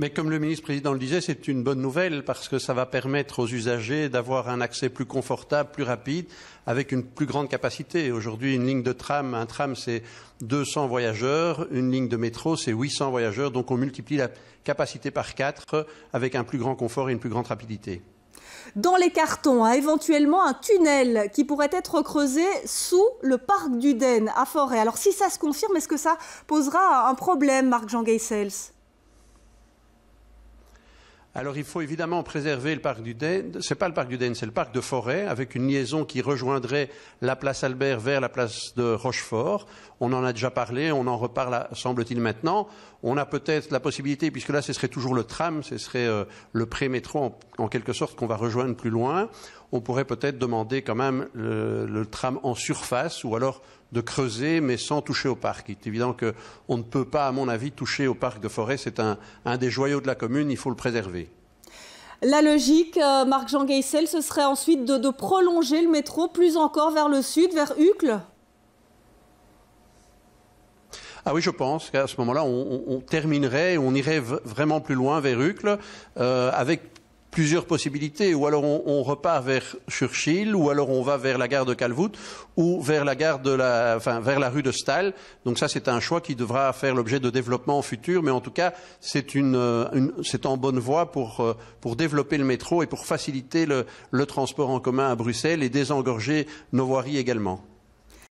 Mais comme le ministre-président le disait, c'est une bonne nouvelle parce que ça va permettre aux usagers d'avoir un accès plus confortable, plus rapide, avec une plus grande capacité. Aujourd'hui, une ligne de tram, un tram, c'est 200 voyageurs, une ligne de métro, c'est 800 voyageurs, donc on multiplie la capacité par 4 avec un plus grand confort et une plus grande rapidité dans les cartons, a hein, éventuellement un tunnel qui pourrait être creusé sous le parc du à Forêt. Alors si ça se confirme, est-ce que ça posera un problème, Marc-Jean Geysels alors il faut évidemment préserver le parc du Ce C'est pas le parc du Den, c'est le parc de Forêt, avec une liaison qui rejoindrait la place Albert vers la place de Rochefort. On en a déjà parlé, on en reparle, semble-t-il, maintenant. On a peut-être la possibilité, puisque là, ce serait toujours le tram, ce serait euh, le pré-métro, en, quelque sorte, qu'on va rejoindre plus loin. On pourrait peut-être demander quand même euh, le, tram en surface, ou alors de creuser, mais sans toucher au parc. Il est évident qu'on ne peut pas, à mon avis, toucher au parc de forêt. C'est un des joyaux de la commune, il faut le préserver. La logique, euh, Marc-Jean Geissel, ce serait ensuite de, prolonger le métro plus encore vers le sud, vers Uccle ah oui, je pense qu'à ce moment-là, on, terminerait, on irait vraiment plus loin vers Uccle, euh, avec plusieurs possibilités. Ou alors on, repart vers Churchill, ou alors on va vers la gare de Calvout, ou vers la gare de la, enfin, vers la rue de Stahl. Donc ça, c'est un choix qui devra faire l'objet de en futur, mais en tout cas, c'est une, euh, c'est en bonne voie euh, pour, développer le métro et pour faciliter le, le transport en commun à Bruxelles et désengorger nos voiries également.